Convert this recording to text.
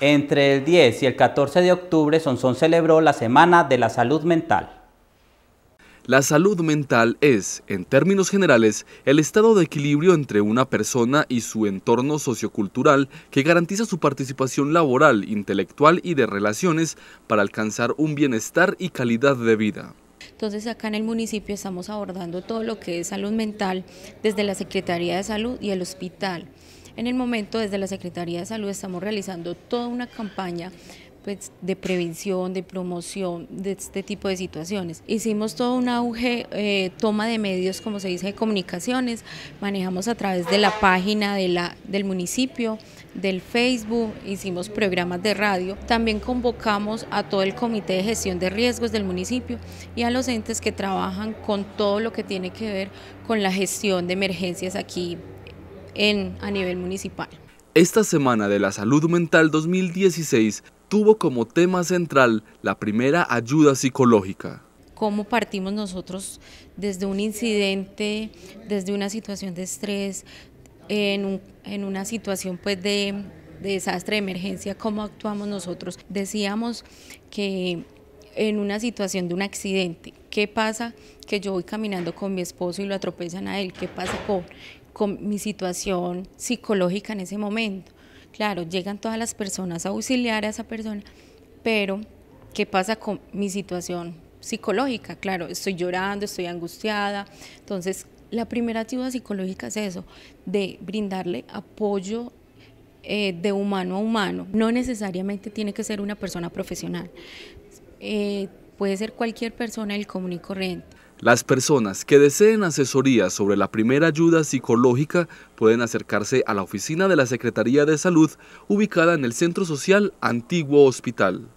Entre el 10 y el 14 de octubre, Sonsón celebró la Semana de la Salud Mental. La salud mental es, en términos generales, el estado de equilibrio entre una persona y su entorno sociocultural que garantiza su participación laboral, intelectual y de relaciones para alcanzar un bienestar y calidad de vida. Entonces acá en el municipio estamos abordando todo lo que es salud mental desde la Secretaría de Salud y el hospital. En el momento, desde la Secretaría de Salud estamos realizando toda una campaña pues, de prevención, de promoción de este tipo de situaciones. Hicimos todo un auge, eh, toma de medios, como se dice, de comunicaciones, manejamos a través de la página del municipio, del Facebook, hicimos programas de radio, también convocamos a todo el comité de gestión de riesgos del municipio y a los entes que trabajan con todo lo que tiene que ver con la gestión de emergencias aquí a nivel municipal. Esta Semana de la Salud Mental 2016 tuvo como tema central la primera ayuda psicológica. Cómo partimos nosotros desde un incidente, desde una situación de estrés, en, una situación pues de, de desastre, de emergencia, cómo actuamos nosotros. Decíamos que en una situación de un accidente, ¿qué pasa que yo voy caminando con mi esposo y lo atropellan a él? ¿Qué pasa con con mi situación psicológica en ese momento. Claro, llegan todas las personas a auxiliar a esa persona, pero ¿qué pasa con mi situación psicológica? Claro, estoy llorando, estoy angustiada. Entonces, la primera ayuda psicológica es eso, de brindarle apoyo eh, de humano a humano. No necesariamente tiene que ser una persona profesional. Eh, puede ser cualquier persona del común y corriente. Las personas que deseen asesoría sobre la primera ayuda psicológica pueden acercarse a la oficina de la Secretaría de Salud ubicada en el Centro Social Antiguo Hospital.